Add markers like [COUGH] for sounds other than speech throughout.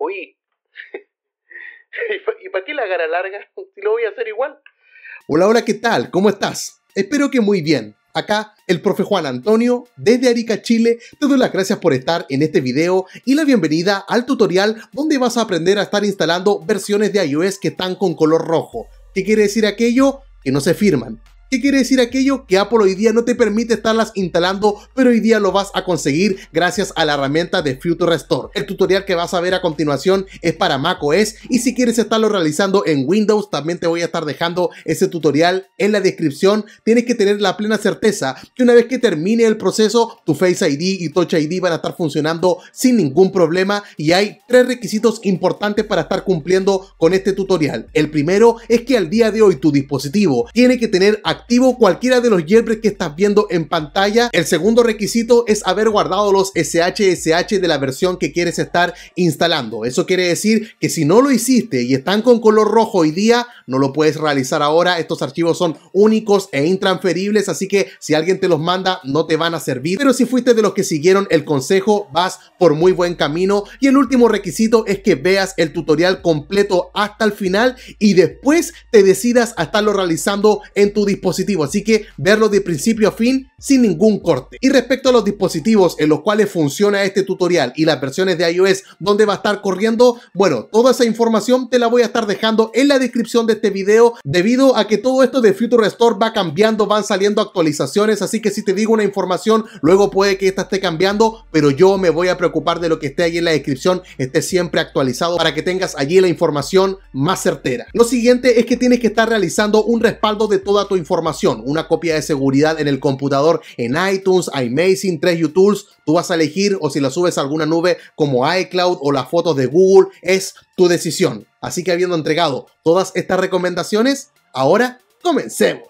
Oye, [LAUGHS] ¿y para qué la cara larga? [LAUGHS] Si lo voy a hacer igual. Hola, hola, ¿qué tal? ¿Cómo estás? Espero que muy bien. Acá el profe Juan Antonio desde Arica, Chile. Te doy las gracias por estar en este video y la bienvenida al tutorial donde vas a aprender a estar instalando versiones de iOS que están con color rojo. ¿Qué quiere decir aquello? Que no se firman. ¿Qué quiere decir aquello? Que Apple hoy día no te permite estarlas instalando, pero hoy día lo vas a conseguir gracias a la herramienta de Future Restore. El tutorial que vas a ver a continuación es para macOS y si quieres estarlo realizando en Windows, también te voy a estar dejando ese tutorial en la descripción. Tienes que tener la plena certeza que una vez que termine el proceso, tu Face ID y Touch ID van a estar funcionando sin ningún problema y hay tres requisitos importantes para estar cumpliendo con este tutorial. El primero es que al día de hoy tu dispositivo tiene que tener acceso activo cualquiera de los jailbreaks que estás viendo en pantalla. El segundo requisito es haber guardado los SHSH de la versión que quieres estar instalando. Eso quiere decir que si no lo hiciste y están con color rojo hoy día, no lo puedes realizar ahora. Estos archivos son únicos e intransferibles, así que si alguien te los manda, no te van a servir. Pero si fuiste de los que siguieron el consejo, vas por muy buen camino. Y el último requisito es que veas el tutorial completo hasta el final y después te decidas a estarlo realizando en tu dispositivo. Así que verlo de principio a fin sin ningún corte. Y respecto a los dispositivos en los cuales funciona este tutorial y las versiones de iOS donde va a estar corriendo, bueno, toda esa información te la voy a estar dejando en la descripción de este video debido a que todo esto de Future Restore va cambiando, van saliendo actualizaciones, así que si te digo una información, luego puede que esta esté cambiando, pero yo me voy a preocupar de lo que esté ahí en la descripción, esté siempre actualizado para que tengas allí la información más certera. Lo siguiente es que tienes que estar realizando un respaldo de toda tu información, una copia de seguridad en el computador en iTunes, iMazing, 3 YouTubes, tú vas a elegir o si la subes a alguna nube como iCloud o las fotos de Google, es tu decisión. Así que habiendo entregado todas estas recomendaciones, ahora comencemos.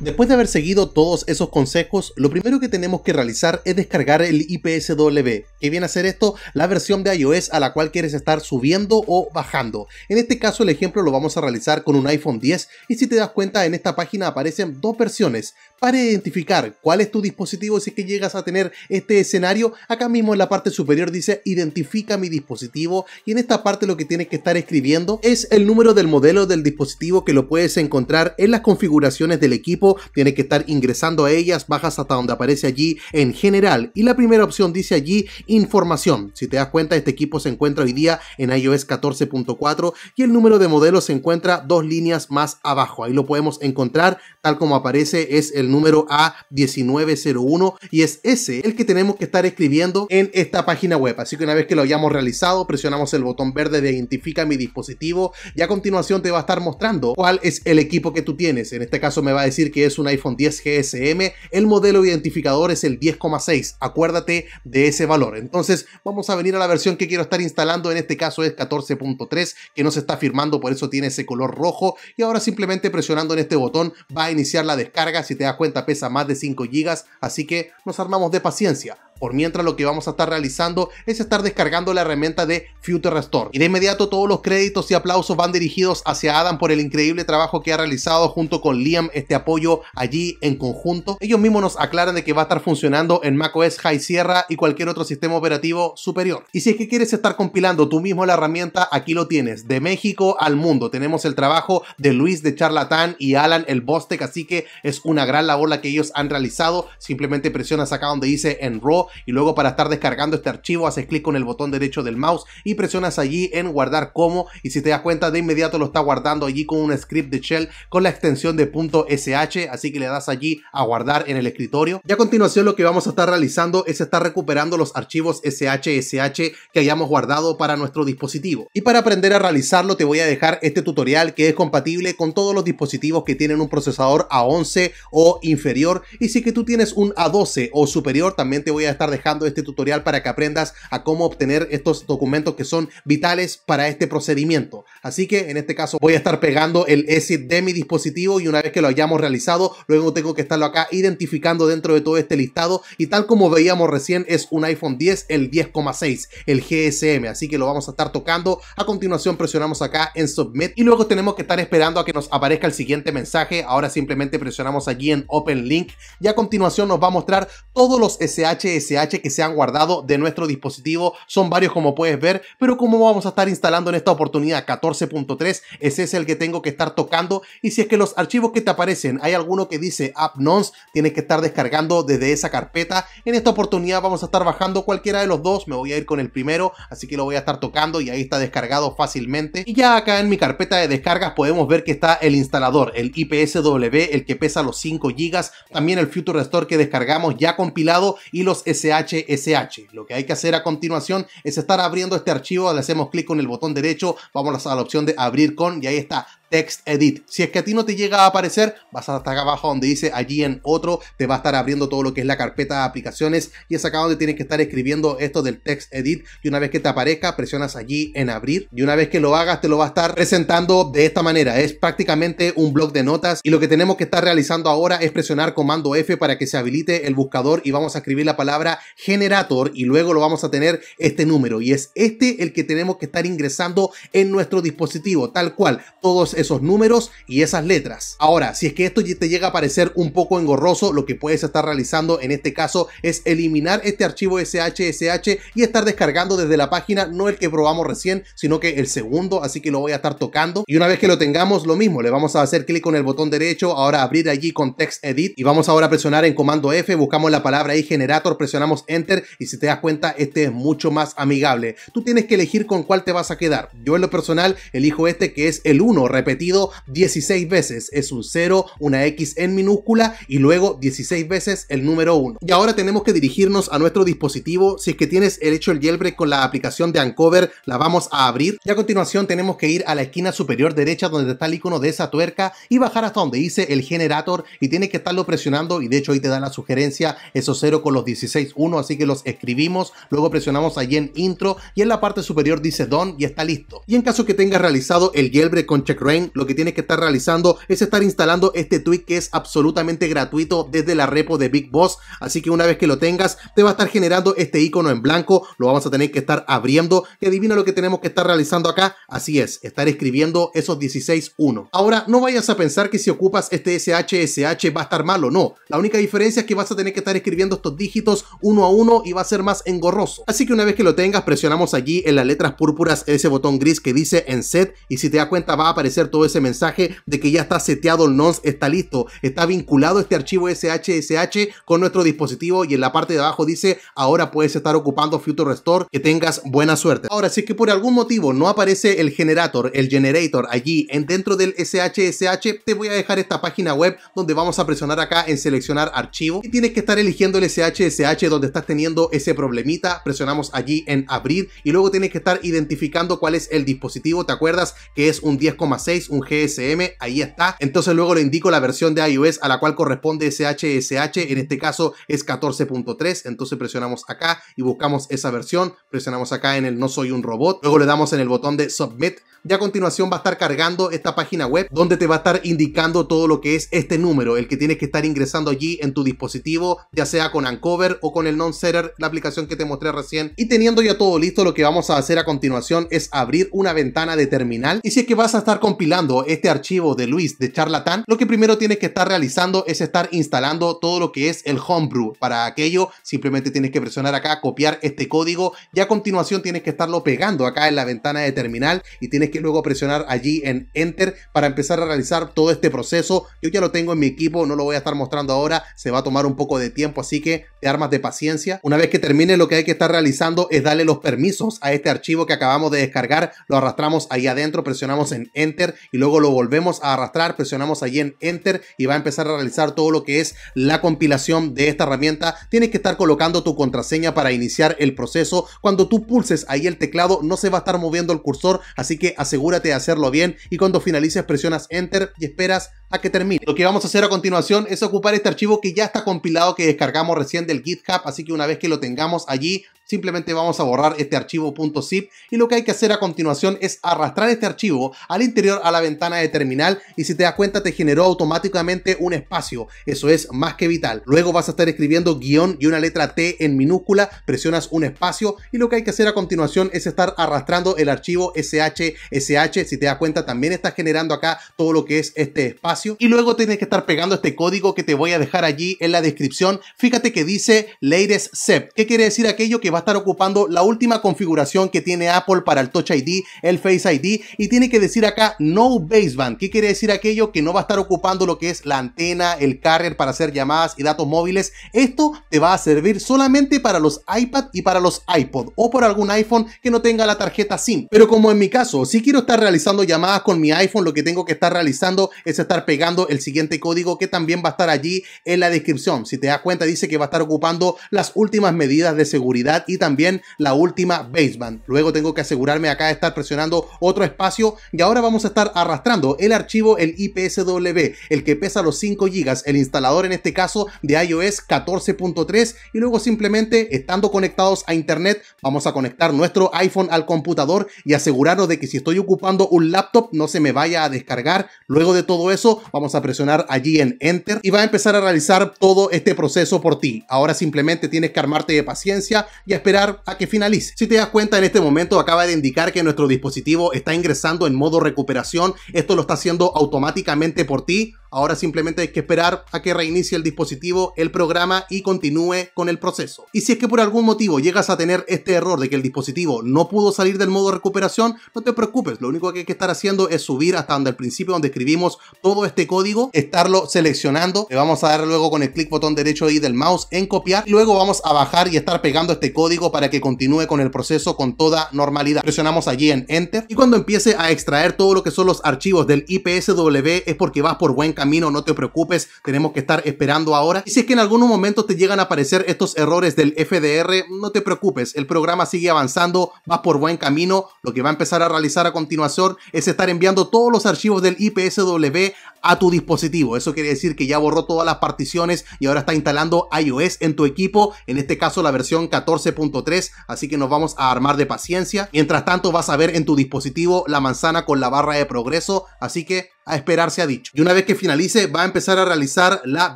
Después de haber seguido todos esos consejos, lo primero que tenemos que realizar es descargar el IPSW, que viene a ser esto la versión de iOS a la cual quieres estar subiendo o bajando. En este caso el ejemplo lo vamos a realizar con un iPhone 10 y si te das cuenta en esta página aparecen dos versiones, para identificar cuál es tu dispositivo si es que llegas a tener este escenario, acá mismo en la parte superior dice identifica mi dispositivo y en esta parte lo que tienes que estar escribiendo es el número del modelo del dispositivo que lo puedes encontrar en las configuraciones del equipo, tienes que estar ingresando a ellas, bajas hasta donde aparece allí en general y la primera opción dice allí información, si te das cuenta este equipo se encuentra hoy día en iOS 14.4 y el número de modelo se encuentra dos líneas más abajo, ahí lo podemos encontrar tal como aparece es el número A1901 y es ese el que tenemos que estar escribiendo en esta página web. Así que una vez que lo hayamos realizado, presionamos el botón verde de identifica mi dispositivo y a continuación te va a estar mostrando cuál es el equipo que tú tienes. En este caso me va a decir que es un iPhone 10 GSM, el modelo identificador es el 10,6. Acuérdate de ese valor. Entonces vamos a venir a la versión que quiero estar instalando, en este caso es 14.3 que no se está firmando, por eso tiene ese color rojo y ahora simplemente presionando en este botón va a iniciar la descarga. Si te das cuenta pesa más de 5 GB, así que nos armamos de paciencia. Por mientras lo que vamos a estar realizando es estar descargando la herramienta de Future Restore. Y de inmediato todos los créditos y aplausos van dirigidos hacia Adam por el increíble trabajo que ha realizado junto con Liam este apoyo allí en conjunto. Ellos mismos nos aclaran de que va a estar funcionando en macOS High Sierra y cualquier otro sistema operativo superior. Y si es que quieres estar compilando tú mismo la herramienta, aquí lo tienes. De México al mundo tenemos el trabajo de Luis de Charlatán y Alan el Bostec, así que es una gran labor la que ellos han realizado. Simplemente presionas acá donde dice en RAW y luego para estar descargando este archivo haces clic con el botón derecho del mouse y presionas allí en guardar como y si te das cuenta de inmediato lo está guardando allí con un script de shell con la extensión de .sh así que le das allí a guardar en el escritorio y a continuación lo que vamos a estar realizando es estar recuperando los archivos SHSH que hayamos guardado para nuestro dispositivo y para aprender a realizarlo te voy a dejar este tutorial que es compatible con todos los dispositivos que tienen un procesador A11 o inferior y si que tú tienes un A12 o superior también te voy a dejando este tutorial para que aprendas a cómo obtener estos documentos que son vitales para este procedimiento. Así que en este caso voy a estar pegando el SID de mi dispositivo y una vez que lo hayamos realizado, luego tengo que estarlo acá identificando dentro de todo este listado y tal como veíamos recién es un iPhone 10, el 10,6, el GSM, así que lo vamos a estar tocando. A continuación presionamos acá en Submit y luego tenemos que estar esperando a que nos aparezca el siguiente mensaje. Ahora simplemente presionamos aquí en Open Link y a continuación nos va a mostrar todos los SHS que se han guardado de nuestro dispositivo. Son varios como puedes ver, pero como vamos a estar instalando en esta oportunidad 14.3, ese es el que tengo que estar tocando. Y si es que los archivos que te aparecen, hay alguno que dice app nonce, tienes que estar descargando desde esa carpeta. En esta oportunidad vamos a estar bajando cualquiera de los dos, me voy a ir con el primero, así que lo voy a estar tocando y ahí está descargado fácilmente. Y ya acá en mi carpeta de descargas podemos ver que está el instalador, el IPSW, el que pesa los 5 GB, también el Future Restore que descargamos ya compilado y los SHSH. Lo que hay que hacer a continuación es estar abriendo este archivo, le hacemos clic con el botón derecho, vamos a la opción de abrir con y ahí está Text Edit. Si es que a ti no te llega a aparecer, vas hasta acá abajo donde dice allí en otro, te va a estar abriendo todo lo que es la carpeta de aplicaciones y es acá donde tienes que estar escribiendo esto del Text Edit y una vez que te aparezca, presionas allí en abrir y una vez que lo hagas, te lo va a estar presentando de esta manera. Es prácticamente un blog de notas y lo que tenemos que estar realizando ahora es presionar comando F para que se habilite el buscador y vamos a escribir la palabra generator y luego lo vamos a tener este número y es este el que tenemos que estar ingresando en nuestro dispositivo, tal cual, todos esos números y esas letras. Ahora, si es que esto te llega a parecer un poco engorroso, lo que puedes estar realizando en este caso es eliminar este archivo SHSH y estar descargando desde la página, no el que probamos recién, sino que el segundo, así que lo voy a estar tocando y una vez que lo tengamos, lo mismo, le vamos a hacer clic con el botón derecho, ahora abrir allí con Text Edit y vamos ahora a presionar en comando F, buscamos la palabra y generator, presionamos enter y si te das cuenta este es mucho más amigable. Tú tienes que elegir con cuál te vas a quedar. Yo en lo personal elijo este que es el 1 repetido 16 veces. Es un 0, una X en minúscula y luego 16 veces el número 1. Y ahora tenemos que dirigirnos a nuestro dispositivo. Si es que tienes el hecho el jailbreak con la aplicación de Ancover. la vamos a abrir. Y a continuación tenemos que ir a la esquina superior derecha donde está el icono de esa tuerca y bajar hasta donde dice el generator y tienes que estarlo presionando y de hecho ahí te da la sugerencia esos 0 con los 16 uno así que los escribimos, luego presionamos allí en intro y en la parte superior dice don y está listo. Y en caso que tengas realizado el Yelbre con check Rain, lo que tienes que estar realizando es estar instalando este Tweet que es absolutamente gratuito desde la repo de Big Boss, así que una vez que lo tengas te va a estar generando este icono en blanco, lo vamos a tener que estar abriendo Que adivina lo que tenemos que estar realizando acá, así es, estar escribiendo esos 16.1. Ahora no vayas a pensar que si ocupas este SHSH va a estar malo, no, la única diferencia es que vas a tener que estar escribiendo estos dígitos uno a uno y va a ser más engorroso. Así que una vez que lo tengas, presionamos allí en las letras púrpuras ese botón gris que dice en set y si te das cuenta va a aparecer todo ese mensaje de que ya está seteado el nonce, está listo, está vinculado este archivo SHSH con nuestro dispositivo y en la parte de abajo dice ahora puedes estar ocupando Future Restore, que tengas buena suerte. Ahora, si es que por algún motivo no aparece el generator, el generator allí en dentro del SHSH, te voy a dejar esta página web donde vamos a presionar acá en seleccionar archivo y tienes que estar eligiendo el SHSH donde estás teniendo ese problemita, presionamos allí en abrir y luego tienes que estar identificando cuál es el dispositivo, ¿te acuerdas? Que es un 10,6, un GSM, ahí está. Entonces luego le indico la versión de iOS a la cual corresponde ese HSH, en este caso es 14.3, entonces presionamos acá y buscamos esa versión, presionamos acá en el no soy un robot, luego le damos en el botón de submit y a continuación va a estar cargando esta página web donde te va a estar indicando todo lo que es este número, el que tienes que estar ingresando allí en tu dispositivo, ya sea con Ancover o con el non-setter, la aplicación que te mostré recién. Y teniendo ya todo listo, lo que vamos a hacer a continuación es abrir una ventana de terminal. Y si es que vas a estar compilando este archivo de Luis de Charlatán lo que primero tienes que estar realizando es estar instalando todo lo que es el homebrew. Para aquello, simplemente tienes que presionar acá, copiar este código y a continuación tienes que estarlo pegando acá en la ventana de terminal y tienes que luego presionar allí en Enter para empezar a realizar todo este proceso. Yo ya lo tengo en mi equipo, no lo voy a estar mostrando ahora, se va a tomar un poco de tiempo, así que te armas de paciencia. Una vez que termine lo que hay que estar realizando es darle los permisos a este archivo que acabamos de descargar. Lo arrastramos ahí adentro, presionamos en Enter y luego lo volvemos a arrastrar, presionamos ahí en Enter y va a empezar a realizar todo lo que es la compilación de esta herramienta. Tienes que estar colocando tu contraseña para iniciar el proceso. Cuando tú pulses ahí el teclado no se va a estar moviendo el cursor, así que asegúrate de hacerlo bien y cuando finalices presionas Enter y esperas a que termine. Lo que vamos a hacer a continuación es ocupar este archivo que ya está compilado que descargamos recién del Git así que una vez que lo tengamos allí, simplemente vamos a borrar este archivo .zip y lo que hay que hacer a continuación es arrastrar este archivo al interior a la ventana de terminal y si te das cuenta te generó automáticamente un espacio, eso es más que vital. Luego vas a estar escribiendo guión y una letra T en minúscula, presionas un espacio y lo que hay que hacer a continuación es estar arrastrando el archivo SHSH, si te das cuenta también está generando acá todo lo que es este espacio y luego tienes que estar pegando este código que te voy a dejar allí en la descripción, fíjate que dice Latest SEP, qué quiere decir aquello que va a estar ocupando la última configuración que tiene Apple para el Touch ID, el Face ID, y tiene que decir acá No Baseband, qué quiere decir aquello que no va a estar ocupando lo que es la antena, el carrier para hacer llamadas y datos móviles. Esto te va a servir solamente para los iPad y para los iPod, o por algún iPhone que no tenga la tarjeta SIM. Pero como en mi caso, si quiero estar realizando llamadas con mi iPhone, lo que tengo que estar realizando es estar pegando el siguiente código que también va a estar allí en la descripción. Si te das cuenta, dice que va a estar ocupando las últimas medidas de seguridad y también la última baseband. Luego tengo que asegurarme acá de estar presionando otro espacio y ahora vamos a estar arrastrando el archivo, el IPSW, el que pesa los 5 GB, el instalador en este caso de iOS 14.3 y luego simplemente estando conectados a internet vamos a conectar nuestro iPhone al computador y asegurarnos de que si estoy ocupando un laptop no se me vaya a descargar. Luego de todo eso vamos a presionar allí en Enter y va a empezar a realizar todo este proceso por ti. Ahora simplemente simplemente tienes que armarte de paciencia y esperar a que finalice. Si te das cuenta en este momento acaba de indicar que nuestro dispositivo está ingresando en modo recuperación, esto lo está haciendo automáticamente por ti Ahora simplemente hay que esperar a que reinicie el dispositivo, el programa y continúe con el proceso. Y si es que por algún motivo llegas a tener este error de que el dispositivo no pudo salir del modo recuperación, no te preocupes, lo único que hay que estar haciendo es subir hasta donde al principio donde escribimos todo este código, estarlo seleccionando, le vamos a dar luego con el clic botón derecho ahí del mouse en copiar, Y luego vamos a bajar y estar pegando este código para que continúe con el proceso con toda normalidad. Presionamos allí en Enter y cuando empiece a extraer todo lo que son los archivos del IPSW es porque vas por buen camino camino, no te preocupes, tenemos que estar esperando ahora. Y si es que en algún momento te llegan a aparecer estos errores del FDR, no te preocupes, el programa sigue avanzando, vas por buen camino. Lo que va a empezar a realizar a continuación es estar enviando todos los archivos del IPSW a tu dispositivo. Eso quiere decir que ya borró todas las particiones y ahora está instalando iOS en tu equipo, en este caso la versión 14.3, así que nos vamos a armar de paciencia. Mientras tanto vas a ver en tu dispositivo la manzana con la barra de progreso, así que a esperar se ha dicho. Y una vez que finalice, va a empezar a realizar la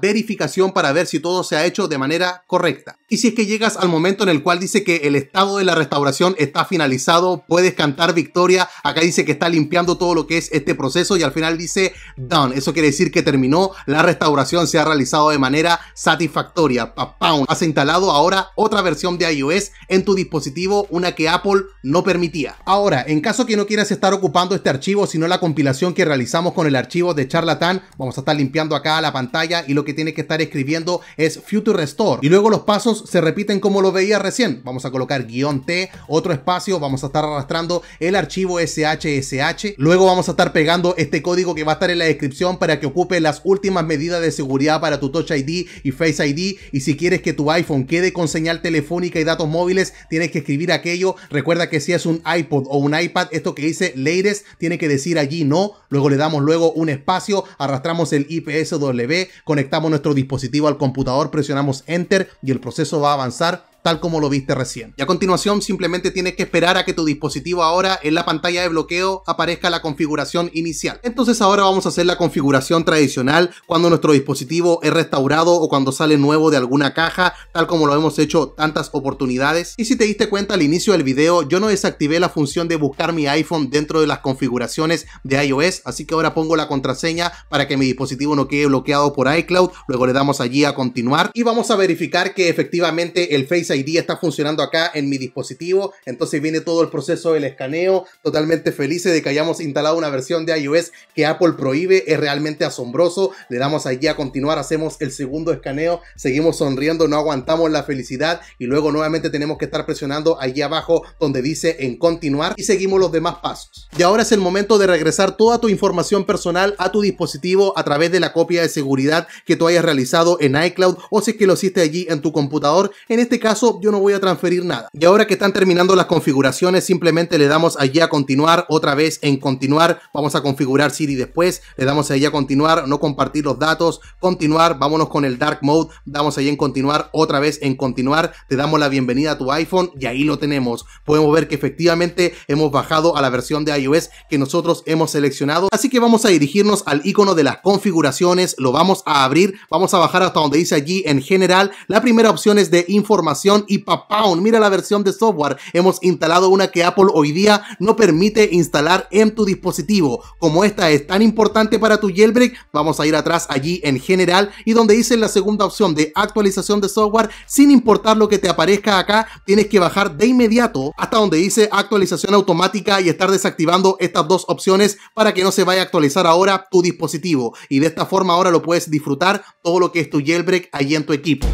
verificación para ver si todo se ha hecho de manera correcta. Y si es que llegas al momento en el cual dice que el estado de la restauración está finalizado, puedes cantar victoria. Acá dice que está limpiando todo lo que es este proceso y al final dice done. Eso quiere decir que terminó, la restauración se ha realizado de manera satisfactoria. Pau Has instalado ahora otra versión de iOS en tu dispositivo, una que Apple no permitía. Ahora, en caso que no quieras estar ocupando este archivo, sino la compilación que realizamos con el archivo de charlatán vamos a estar limpiando acá la pantalla y lo que tiene que estar escribiendo es Future Restore. Y luego los pasos se repiten como lo veía recién. Vamos a colocar guión T, otro espacio, vamos a estar arrastrando el archivo SHSH. Luego vamos a estar pegando este código que va a estar en la descripción para que ocupe las últimas medidas de seguridad para tu Touch ID y Face ID. Y si quieres que tu iPhone quede con señal telefónica y datos móviles, tienes que escribir aquello. Recuerda que si es un iPod o un iPad, esto que dice latest tiene que decir allí no. Luego le damos luego un espacio, arrastramos el IPSW, conectamos nuestro dispositivo al computador, presionamos Enter y el proceso va a avanzar tal como lo viste recién. Y a continuación simplemente tienes que esperar a que tu dispositivo ahora en la pantalla de bloqueo aparezca la configuración inicial. Entonces ahora vamos a hacer la configuración tradicional cuando nuestro dispositivo es restaurado o cuando sale nuevo de alguna caja, tal como lo hemos hecho tantas oportunidades. Y si te diste cuenta al inicio del video, yo no desactivé la función de buscar mi iPhone dentro de las configuraciones de iOS, así que ahora pongo la contraseña para que mi dispositivo no quede bloqueado por iCloud, luego le damos allí a continuar y vamos a verificar que efectivamente el Face ID está funcionando acá en mi dispositivo. Entonces viene todo el proceso del escaneo. Totalmente feliz de que hayamos instalado una versión de iOS que Apple prohíbe. Es realmente asombroso. Le damos allí a continuar, hacemos el segundo escaneo. Seguimos sonriendo, no aguantamos la felicidad. Y luego nuevamente tenemos que estar presionando allí abajo donde dice en continuar. Y seguimos los demás pasos. Y ahora es el momento de regresar toda tu información personal a tu dispositivo a través de la copia de seguridad que tú hayas realizado en iCloud o si es que lo hiciste allí en tu computador. En este caso yo no voy a transferir nada. Y ahora que están terminando las configuraciones, simplemente le damos allí a continuar, otra vez en continuar. Vamos a configurar Siri después, le damos allí a continuar, no compartir los datos, continuar, vámonos con el Dark Mode, damos allí en continuar, otra vez en continuar, te damos la bienvenida a tu iPhone y ahí lo tenemos. Podemos ver que efectivamente hemos bajado a la versión de iOS que nosotros hemos seleccionado. Así que vamos a dirigirnos al icono de las configuraciones, lo vamos a abrir, vamos a bajar hasta donde dice allí en general. La primera opción es de información y papá, mira la versión de software. Hemos instalado una que Apple hoy día no permite instalar en tu dispositivo. Como esta es tan importante para tu jailbreak, vamos a ir atrás allí en general y donde dice la segunda opción de actualización de software, sin importar lo que te aparezca acá, tienes que bajar de inmediato hasta donde dice actualización automática y estar desactivando estas dos opciones para que no se vaya a actualizar ahora tu dispositivo. Y de esta forma ahora lo puedes disfrutar todo lo que es tu jailbreak allí en tu equipo.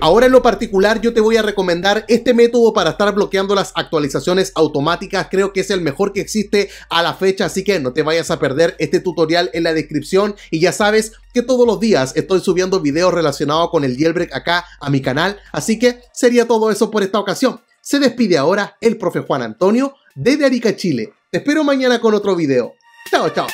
Ahora en lo particular yo te voy a recomendar este método para estar bloqueando las actualizaciones automáticas. Creo que es el mejor que existe a la fecha, así que no te vayas a perder este tutorial en la descripción. Y ya sabes que todos los días estoy subiendo videos relacionados con el jailbreak acá a mi canal. Así que sería todo eso por esta ocasión. Se despide ahora el profe Juan Antonio desde Arica, Chile. Te espero mañana con otro video. Chao, chao.